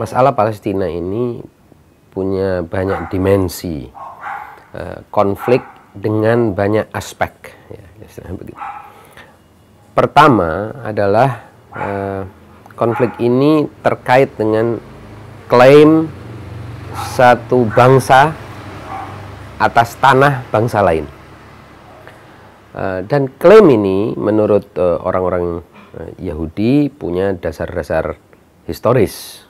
Masalah Palestina ini punya banyak dimensi, eh, konflik dengan banyak aspek. Ya, Pertama adalah eh, konflik ini terkait dengan klaim satu bangsa atas tanah bangsa lain. Eh, dan klaim ini menurut eh, orang-orang eh, Yahudi punya dasar-dasar historis.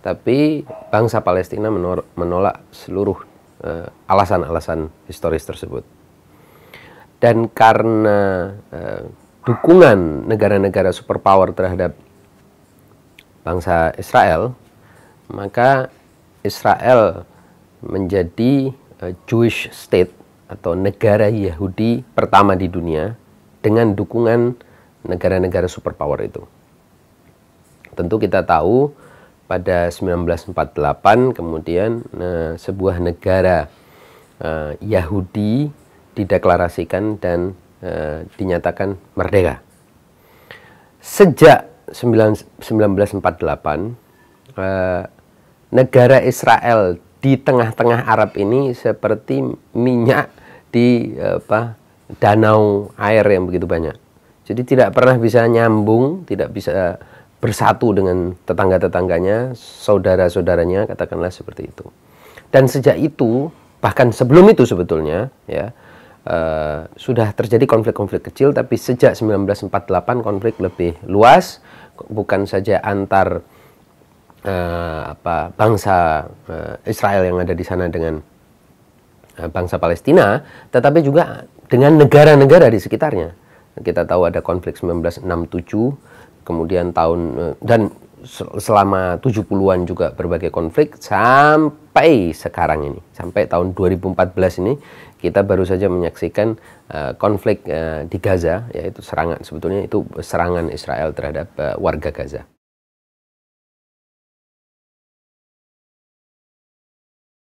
Tapi bangsa Palestina menolak seluruh alasan-alasan historis tersebut. Dan karena dukungan negara-negara superpower terhadap bangsa Israel, maka Israel menjadi e, Jewish state atau negara Yahudi pertama di dunia dengan dukungan negara-negara superpower itu. Tentu kita tahu pada 1948 kemudian nah, sebuah negara uh, Yahudi dideklarasikan dan uh, dinyatakan merdeka. Sejak 19, 1948 uh, negara Israel di tengah-tengah Arab ini seperti minyak di apa danau air yang begitu banyak. Jadi tidak pernah bisa nyambung, tidak bisa bersatu dengan tetangga-tetangganya, saudara-saudaranya, katakanlah seperti itu. Dan sejak itu, bahkan sebelum itu sebetulnya, ya uh, sudah terjadi konflik-konflik kecil, tapi sejak 1948 konflik lebih luas, bukan saja antar uh, apa bangsa uh, Israel yang ada di sana dengan uh, bangsa Palestina, tetapi juga dengan negara-negara di sekitarnya. Kita tahu ada konflik 1967, kemudian tahun uh, dan selama 70-an juga berbagai konflik sampai sekarang ini, sampai tahun 2014 ini kita baru saja menyaksikan uh, konflik uh, di Gaza yaitu serangan sebetulnya itu serangan Israel terhadap uh, warga Gaza.